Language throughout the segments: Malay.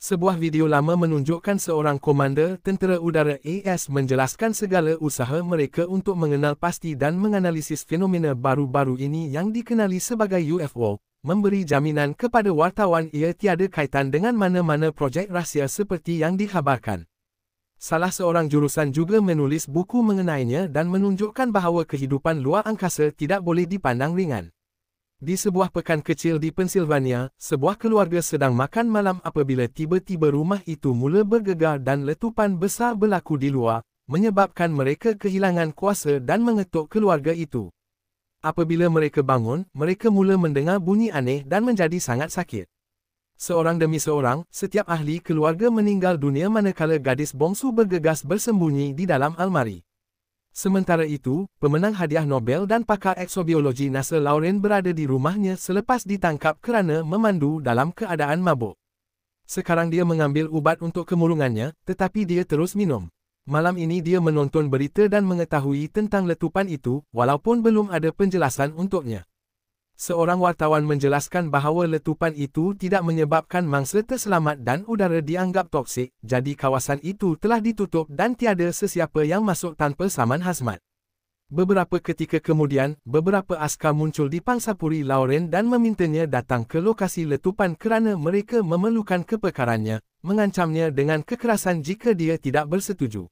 Sebuah video lama menunjukkan seorang komander tentera udara AS menjelaskan segala usaha mereka untuk mengenal pasti dan menganalisis fenomena baru-baru ini yang dikenali sebagai UFO, memberi jaminan kepada wartawan ia tiada kaitan dengan mana-mana projek rahsia seperti yang dikhabarkan. Salah seorang jurusan juga menulis buku mengenainya dan menunjukkan bahawa kehidupan luar angkasa tidak boleh dipandang ringan. Di sebuah pekan kecil di Pennsylvania, sebuah keluarga sedang makan malam apabila tiba-tiba rumah itu mula bergegar dan letupan besar berlaku di luar, menyebabkan mereka kehilangan kuasa dan mengetuk keluarga itu. Apabila mereka bangun, mereka mula mendengar bunyi aneh dan menjadi sangat sakit. Seorang demi seorang, setiap ahli keluarga meninggal dunia manakala gadis bongsu bergegas bersembunyi di dalam almari. Sementara itu, pemenang hadiah Nobel dan pakar eksobiologi NASA Lauren berada di rumahnya selepas ditangkap kerana memandu dalam keadaan mabuk. Sekarang dia mengambil ubat untuk kemurungannya, tetapi dia terus minum. Malam ini dia menonton berita dan mengetahui tentang letupan itu, walaupun belum ada penjelasan untuknya. Seorang wartawan menjelaskan bahawa letupan itu tidak menyebabkan mangsa terselamat dan udara dianggap toksik, jadi kawasan itu telah ditutup dan tiada sesiapa yang masuk tanpa saman hazmat. Beberapa ketika kemudian, beberapa askar muncul di pangsapuri Lauren dan memintanya datang ke lokasi letupan kerana mereka memerlukan kepekarannya, mengancamnya dengan kekerasan jika dia tidak bersetuju.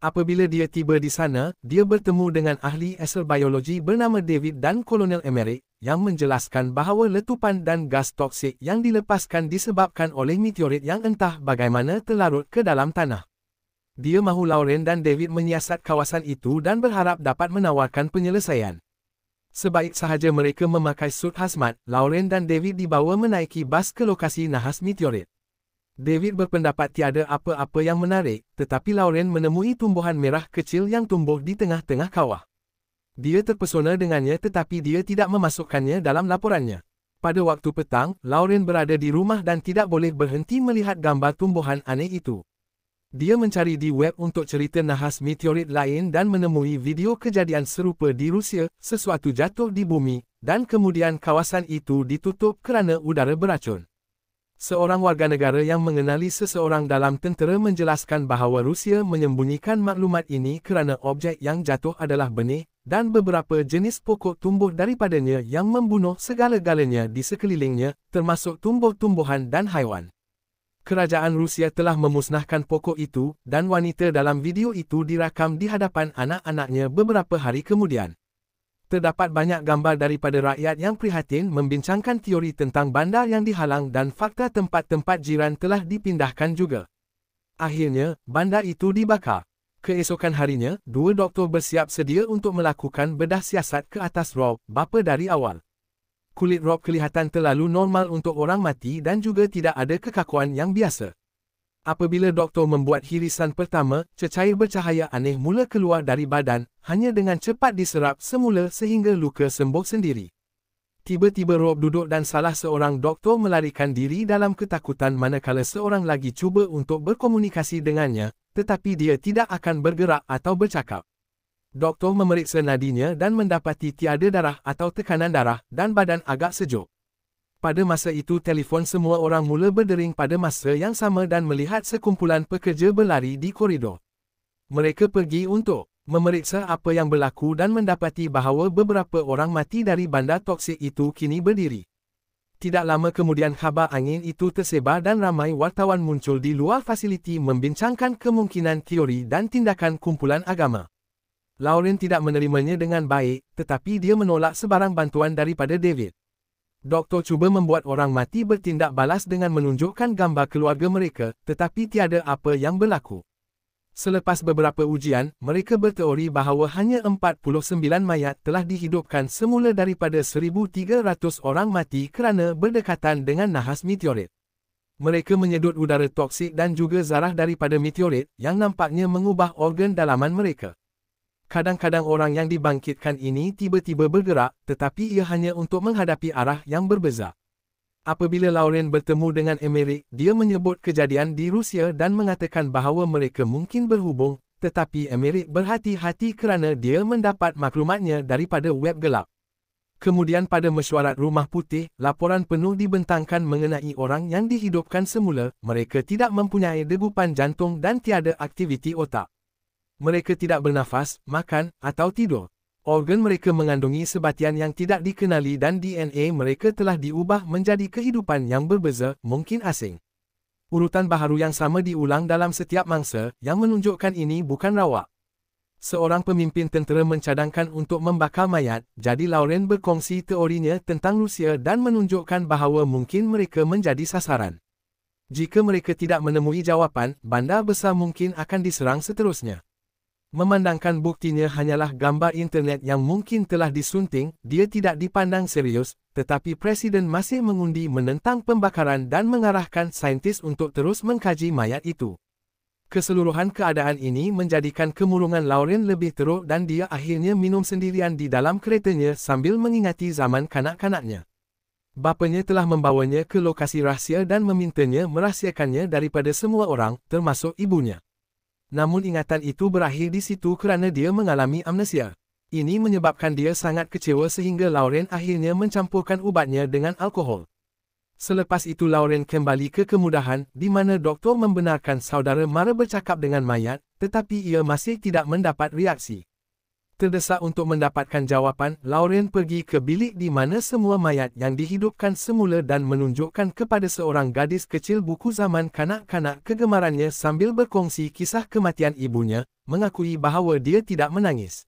Apabila dia tiba di sana, dia bertemu dengan ahli asal biologi bernama David dan Kolonel Emerick, yang menjelaskan bahawa letupan dan gas toksik yang dilepaskan disebabkan oleh meteorit yang entah bagaimana terlarut ke dalam tanah. Dia mahu Lauren dan David menyiasat kawasan itu dan berharap dapat menawarkan penyelesaian. Sebaik sahaja mereka memakai sud hazmat, Lauren dan David dibawa menaiki bas ke lokasi nahas meteorit. David berpendapat tiada apa-apa yang menarik, tetapi Lauren menemui tumbuhan merah kecil yang tumbuh di tengah-tengah kawah. Dia terpesona dengannya tetapi dia tidak memasukkannya dalam laporannya. Pada waktu petang, Lauren berada di rumah dan tidak boleh berhenti melihat gambar tumbuhan aneh itu. Dia mencari di web untuk cerita nahas meteorit lain dan menemui video kejadian serupa di Rusia, sesuatu jatuh di bumi, dan kemudian kawasan itu ditutup kerana udara beracun. Seorang warga negara yang mengenali seseorang dalam tentera menjelaskan bahawa Rusia menyembunyikan maklumat ini kerana objek yang jatuh adalah benih dan beberapa jenis pokok tumbuh daripadanya yang membunuh segala-galanya di sekelilingnya, termasuk tumbuh-tumbuhan dan haiwan. Kerajaan Rusia telah memusnahkan pokok itu dan wanita dalam video itu dirakam di hadapan anak-anaknya beberapa hari kemudian. Terdapat banyak gambar daripada rakyat yang prihatin membincangkan teori tentang bandar yang dihalang dan fakta tempat-tempat jiran telah dipindahkan juga. Akhirnya, bandar itu dibakar. Keesokan harinya, dua doktor bersiap sedia untuk melakukan bedah siasat ke atas Rob, bapa dari awal. Kulit Rob kelihatan terlalu normal untuk orang mati dan juga tidak ada kekakuan yang biasa. Apabila doktor membuat hirisan pertama, cecair bercahaya aneh mula keluar dari badan, hanya dengan cepat diserap semula sehingga luka sembuh sendiri. Tiba-tiba Rob duduk dan salah seorang doktor melarikan diri dalam ketakutan manakala seorang lagi cuba untuk berkomunikasi dengannya, tetapi dia tidak akan bergerak atau bercakap. Doktor memeriksa nadinya dan mendapati tiada darah atau tekanan darah dan badan agak sejuk. Pada masa itu telefon semua orang mula berdering pada masa yang sama dan melihat sekumpulan pekerja berlari di koridor. Mereka pergi untuk memeriksa apa yang berlaku dan mendapati bahawa beberapa orang mati dari bandar toksik itu kini berdiri. Tidak lama kemudian khabar angin itu tersebar dan ramai wartawan muncul di luar fasiliti membincangkan kemungkinan teori dan tindakan kumpulan agama. Lauren tidak menerimanya dengan baik, tetapi dia menolak sebarang bantuan daripada David. Doktor cuba membuat orang mati bertindak balas dengan menunjukkan gambar keluarga mereka, tetapi tiada apa yang berlaku. Selepas beberapa ujian, mereka berteori bahawa hanya 49 mayat telah dihidupkan semula daripada 1,300 orang mati kerana berdekatan dengan nahas meteorit. Mereka menyedut udara toksik dan juga zarah daripada meteorit yang nampaknya mengubah organ dalaman mereka. Kadang-kadang orang yang dibangkitkan ini tiba-tiba bergerak, tetapi ia hanya untuk menghadapi arah yang berbeza. Apabila Lauren bertemu dengan Emerick, dia menyebut kejadian di Rusia dan mengatakan bahawa mereka mungkin berhubung, tetapi Emerick berhati-hati kerana dia mendapat maklumatnya daripada web gelap. Kemudian pada mesyuarat Rumah Putih, laporan penuh dibentangkan mengenai orang yang dihidupkan semula, mereka tidak mempunyai degupan jantung dan tiada aktiviti otak mereka tidak bernafas, makan, atau tidur. Organ mereka mengandungi sebatian yang tidak dikenali dan DNA mereka telah diubah menjadi kehidupan yang berbeza, mungkin asing. Urutan baharu yang sama diulang dalam setiap mangsa yang menunjukkan ini bukan rawak. Seorang pemimpin tentera mencadangkan untuk membakar mayat, jadi Lauren berkongsi teorinya tentang Rusia dan menunjukkan bahawa mungkin mereka menjadi sasaran. Jika mereka tidak menemui jawapan, bandar besar mungkin akan diserang seterusnya. Memandangkan buktinya hanyalah gambar internet yang mungkin telah disunting, dia tidak dipandang serius, tetapi Presiden masih mengundi menentang pembakaran dan mengarahkan saintis untuk terus mengkaji mayat itu. Keseluruhan keadaan ini menjadikan kemurungan Lauren lebih teruk dan dia akhirnya minum sendirian di dalam keretanya sambil mengingati zaman kanak-kanaknya. Bapanya telah membawanya ke lokasi rahsia dan memintanya merahsiakannya daripada semua orang, termasuk ibunya. Namun ingatan itu berakhir di situ kerana dia mengalami amnesia. Ini menyebabkan dia sangat kecewa sehingga Lauren akhirnya mencampurkan ubatnya dengan alkohol. Selepas itu Lauren kembali ke kemudahan di mana doktor membenarkan saudara Mara bercakap dengan mayat, tetapi ia masih tidak mendapat reaksi. Terdesak untuk mendapatkan jawapan, Lauren pergi ke bilik di mana semua mayat yang dihidupkan semula dan menunjukkan kepada seorang gadis kecil buku zaman kanak-kanak kegemarannya sambil berkongsi kisah kematian ibunya, mengakui bahawa dia tidak menangis.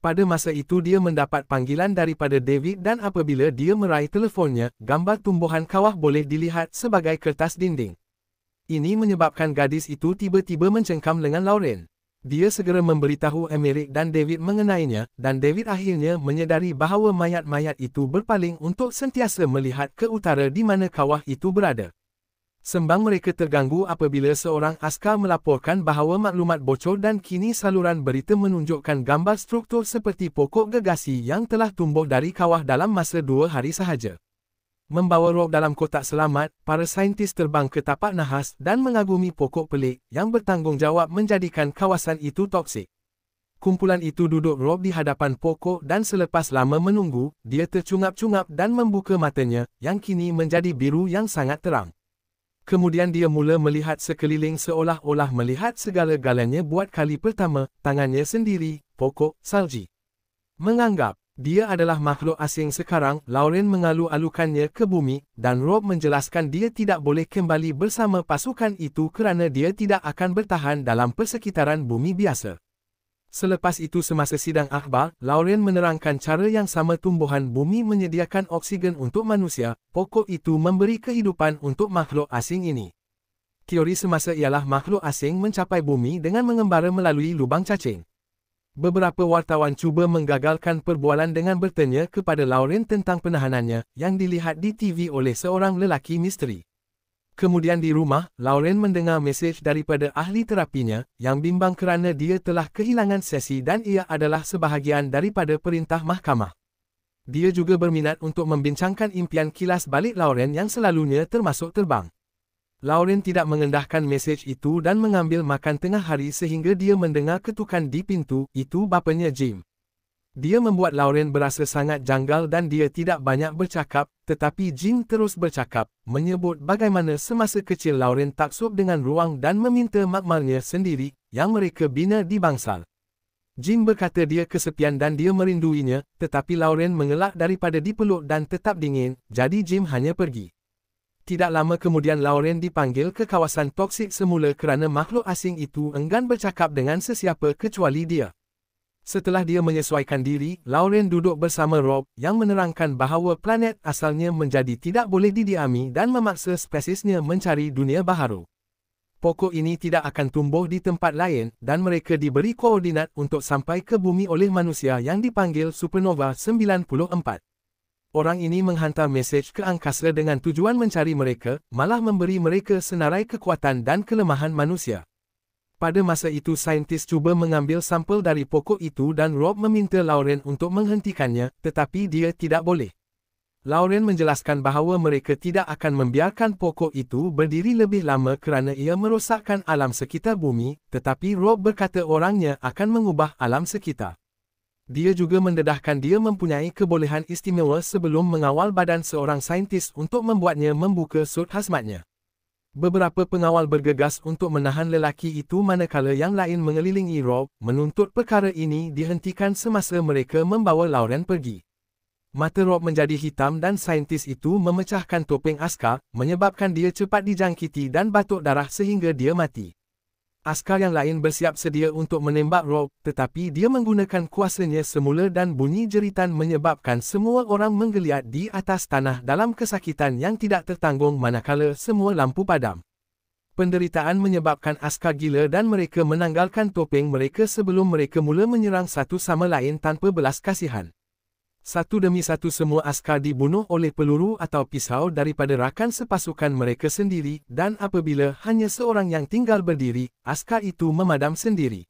Pada masa itu dia mendapat panggilan daripada David dan apabila dia meraih teleponnya, gambar tumbuhan kawah boleh dilihat sebagai kertas dinding. Ini menyebabkan gadis itu tiba-tiba mencengkam lengan Lauren. Dia segera memberitahu Emirik dan David mengenainya dan David akhirnya menyedari bahawa mayat-mayat itu berpaling untuk sentiasa melihat ke utara di mana kawah itu berada. Sembang mereka terganggu apabila seorang askar melaporkan bahawa maklumat bocor dan kini saluran berita menunjukkan gambar struktur seperti pokok gegasi yang telah tumbuh dari kawah dalam masa dua hari sahaja. Membawa rok dalam kotak selamat, para saintis terbang ke tapak nahas dan mengagumi pokok pelik yang bertanggungjawab menjadikan kawasan itu toksik. Kumpulan itu duduk rob di hadapan pokok dan selepas lama menunggu, dia tercungap-cungap dan membuka matanya yang kini menjadi biru yang sangat terang. Kemudian dia mula melihat sekeliling seolah-olah melihat segala-galanya buat kali pertama, tangannya sendiri, pokok, salji. Menganggap. Dia adalah makhluk asing sekarang, Lauren mengalu-alukannya ke bumi, dan Rob menjelaskan dia tidak boleh kembali bersama pasukan itu kerana dia tidak akan bertahan dalam persekitaran bumi biasa. Selepas itu semasa sidang akhbar, Lauren menerangkan cara yang sama tumbuhan bumi menyediakan oksigen untuk manusia, pokok itu memberi kehidupan untuk makhluk asing ini. Teori semasa ialah makhluk asing mencapai bumi dengan mengembara melalui lubang cacing. Beberapa wartawan cuba menggagalkan perbualan dengan bertanya kepada Lauren tentang penahanannya yang dilihat di TV oleh seorang lelaki misteri. Kemudian di rumah, Lauren mendengar mesej daripada ahli terapinya yang bimbang kerana dia telah kehilangan sesi dan ia adalah sebahagian daripada perintah mahkamah. Dia juga berminat untuk membincangkan impian kilas balik Lauren yang selalunya termasuk terbang. Lauren tidak mengendahkan mesej itu dan mengambil makan tengah hari sehingga dia mendengar ketukan di pintu, itu bapanya Jim. Dia membuat Lauren berasa sangat janggal dan dia tidak banyak bercakap, tetapi Jim terus bercakap, menyebut bagaimana semasa kecil Lauren taksub dengan ruang dan meminta makmalnya sendiri, yang mereka bina di bangsal. Jim berkata dia kesepian dan dia merinduinya, tetapi Lauren mengelak daripada dipeluk dan tetap dingin, jadi Jim hanya pergi. Tidak lama kemudian Lauren dipanggil ke kawasan toksik semula kerana makhluk asing itu enggan bercakap dengan sesiapa kecuali dia. Setelah dia menyesuaikan diri, Lauren duduk bersama Rob yang menerangkan bahawa planet asalnya menjadi tidak boleh didiami dan memaksa spesiesnya mencari dunia baharu. Pokok ini tidak akan tumbuh di tempat lain dan mereka diberi koordinat untuk sampai ke bumi oleh manusia yang dipanggil Supernova 94 orang ini menghantar mesej ke angkasa dengan tujuan mencari mereka, malah memberi mereka senarai kekuatan dan kelemahan manusia. Pada masa itu saintis cuba mengambil sampel dari pokok itu dan Rob meminta Lauren untuk menghentikannya, tetapi dia tidak boleh. Lauren menjelaskan bahawa mereka tidak akan membiarkan pokok itu berdiri lebih lama kerana ia merosakkan alam sekitar bumi, tetapi Rob berkata orangnya akan mengubah alam sekitar. Dia juga mendedahkan dia mempunyai kebolehan istimewa sebelum mengawal badan seorang saintis untuk membuatnya membuka sud hasmatnya. Beberapa pengawal bergegas untuk menahan lelaki itu manakala yang lain mengelilingi Rob, menuntut perkara ini dihentikan semasa mereka membawa Lauren pergi. Mata Rob menjadi hitam dan saintis itu memecahkan topeng askar, menyebabkan dia cepat dijangkiti dan batuk darah sehingga dia mati. Askar yang lain bersiap sedia untuk menembak Rob, tetapi dia menggunakan kuasanya semula dan bunyi jeritan menyebabkan semua orang menggeliat di atas tanah dalam kesakitan yang tidak tertanggung manakala semua lampu padam. Penderitaan menyebabkan askar gila dan mereka menanggalkan topeng mereka sebelum mereka mula menyerang satu sama lain tanpa belas kasihan. Satu demi satu semua askar dibunuh oleh peluru atau pisau daripada rakan sepasukan mereka sendiri dan apabila hanya seorang yang tinggal berdiri, askar itu memadam sendiri.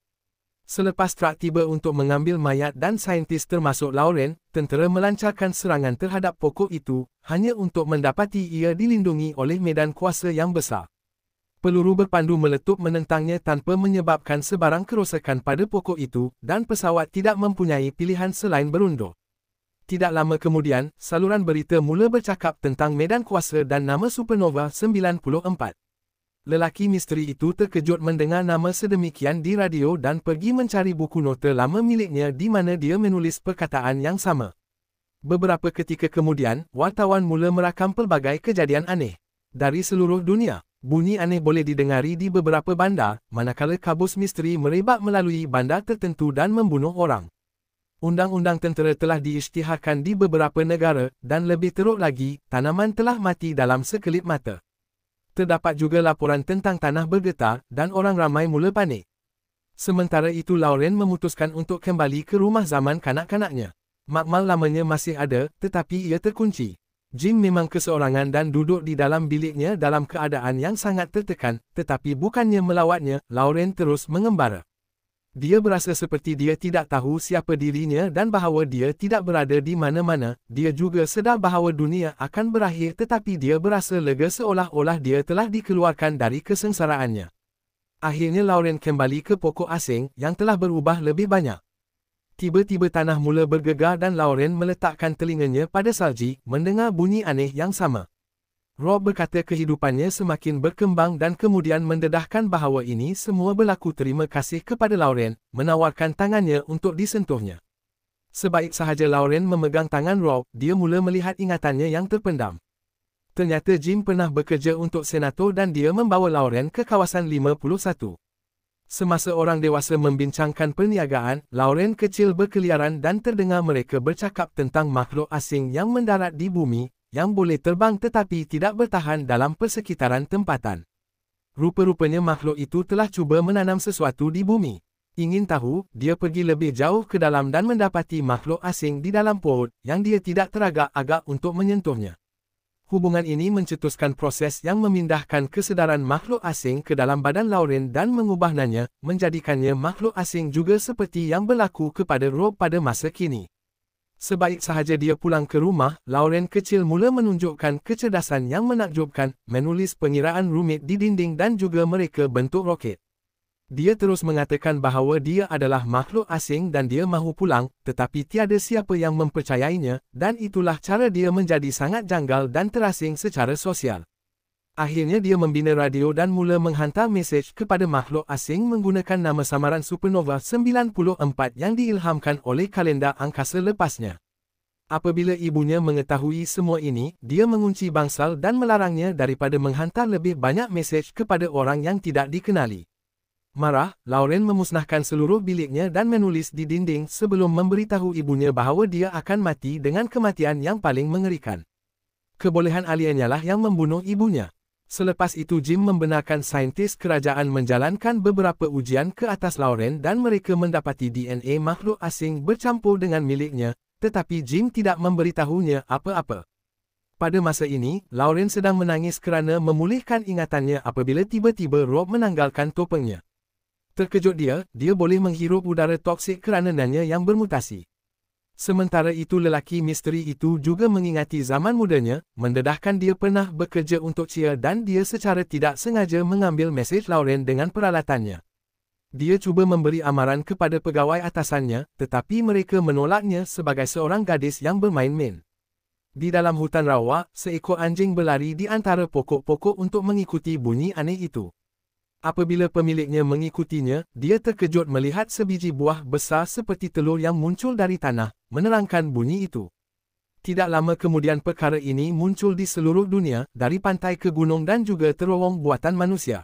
Selepas trak tiba untuk mengambil mayat dan saintis termasuk Lauren, tentera melancarkan serangan terhadap pokok itu hanya untuk mendapati ia dilindungi oleh medan kuasa yang besar. Peluru berpandu meletup menentangnya tanpa menyebabkan sebarang kerosakan pada pokok itu dan pesawat tidak mempunyai pilihan selain berundur. Tidak lama kemudian, saluran berita mula bercakap tentang medan kuasa dan nama supernova 94. Lelaki misteri itu terkejut mendengar nama sedemikian di radio dan pergi mencari buku nota lama miliknya di mana dia menulis perkataan yang sama. Beberapa ketika kemudian, wartawan mula merakam pelbagai kejadian aneh. Dari seluruh dunia, bunyi aneh boleh didengari di beberapa bandar, manakala kabus misteri merebak melalui bandar tertentu dan membunuh orang. Undang-undang tentera telah diisytiharkan di beberapa negara dan lebih teruk lagi, tanaman telah mati dalam sekelip mata. Terdapat juga laporan tentang tanah bergetar dan orang ramai mula panik. Sementara itu Lauren memutuskan untuk kembali ke rumah zaman kanak-kanaknya. Makmal lamanya masih ada tetapi ia terkunci. Jim memang keseorangan dan duduk di dalam biliknya dalam keadaan yang sangat tertekan tetapi bukannya melawatnya, Lauren terus mengembara. Dia berasa seperti dia tidak tahu siapa dirinya dan bahawa dia tidak berada di mana-mana. Dia juga sedar bahawa dunia akan berakhir tetapi dia berasa lega seolah-olah dia telah dikeluarkan dari kesengsaraannya. Akhirnya Lauren kembali ke pokok asing yang telah berubah lebih banyak. Tiba-tiba tanah mula bergegar dan Lauren meletakkan telinganya pada salji mendengar bunyi aneh yang sama. Rob berkata kehidupannya semakin berkembang dan kemudian mendedahkan bahawa ini semua berlaku terima kasih kepada Lauren, menawarkan tangannya untuk disentuhnya. Sebaik sahaja Lauren memegang tangan Rob, dia mula melihat ingatannya yang terpendam. Ternyata Jim pernah bekerja untuk senator dan dia membawa Lauren ke kawasan 51. Semasa orang dewasa membincangkan perniagaan, Lauren kecil berkeliaran dan terdengar mereka bercakap tentang makhluk asing yang mendarat di bumi, yang boleh terbang tetapi tidak bertahan dalam persekitaran tempatan. Rupa-rupanya makhluk itu telah cuba menanam sesuatu di bumi. Ingin tahu, dia pergi lebih jauh ke dalam dan mendapati makhluk asing di dalam pohon yang dia tidak teragak-agak untuk menyentuhnya. Hubungan ini mencetuskan proses yang memindahkan kesedaran makhluk asing ke dalam badan Lauren dan mengubahnanya, menjadikannya makhluk asing juga seperti yang berlaku kepada Rob pada masa kini. Sebaik sahaja dia pulang ke rumah, Lauren kecil mula menunjukkan kecerdasan yang menakjubkan, menulis pengiraan rumit di dinding dan juga mereka bentuk roket. Dia terus mengatakan bahawa dia adalah makhluk asing dan dia mahu pulang, tetapi tiada siapa yang mempercayainya, dan itulah cara dia menjadi sangat janggal dan terasing secara sosial. Akhirnya dia membina radio dan mula menghantar mesej kepada makhluk asing menggunakan nama samaran supernova 94 yang diilhamkan oleh kalendar angkasa lepasnya. Apabila ibunya mengetahui semua ini, dia mengunci bangsal dan melarangnya daripada menghantar lebih banyak mesej kepada orang yang tidak dikenali. Marah, Lauren memusnahkan seluruh biliknya dan menulis di dinding sebelum memberitahu ibunya bahawa dia akan mati dengan kematian yang paling mengerikan. Kebolehan aliennya lah yang membunuh ibunya. Selepas itu Jim membenarkan saintis kerajaan menjalankan beberapa ujian ke atas Lauren dan mereka mendapati DNA makhluk asing bercampur dengan miliknya, tetapi Jim tidak memberitahunya apa-apa. Pada masa ini, Lauren sedang menangis kerana memulihkan ingatannya apabila tiba-tiba Rob menanggalkan topengnya. Terkejut dia, dia boleh menghirup udara toksik kerana nanya yang bermutasi. Sementara itu lelaki misteri itu juga mengingati zaman mudanya, mendedahkan dia pernah bekerja untuk Cia dan dia secara tidak sengaja mengambil mesej Lauren dengan peralatannya. Dia cuba memberi amaran kepada pegawai atasannya, tetapi mereka menolaknya sebagai seorang gadis yang bermain main. Di dalam hutan rawa, seekor anjing berlari di antara pokok-pokok untuk mengikuti bunyi aneh itu. Apabila pemiliknya mengikutinya, dia terkejut melihat sebiji buah besar seperti telur yang muncul dari tanah, menerangkan bunyi itu. Tidak lama kemudian perkara ini muncul di seluruh dunia, dari pantai ke gunung dan juga terowong buatan manusia.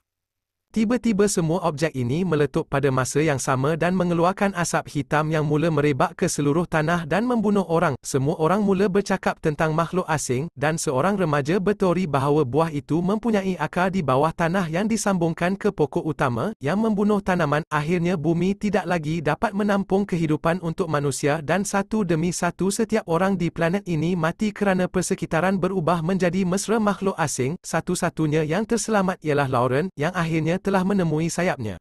Tiba-tiba semua objek ini meletup pada masa yang sama dan mengeluarkan asap hitam yang mula merebak ke seluruh tanah dan membunuh orang. Semua orang mula bercakap tentang makhluk asing dan seorang remaja bertori bahawa buah itu mempunyai akar di bawah tanah yang disambungkan ke pokok utama yang membunuh tanaman. Akhirnya bumi tidak lagi dapat menampung kehidupan untuk manusia dan satu demi satu setiap orang di planet ini mati kerana persekitaran berubah menjadi mesra makhluk asing. Satu-satunya yang terselamat ialah Lauren yang akhirnya telah menemui sayapnya.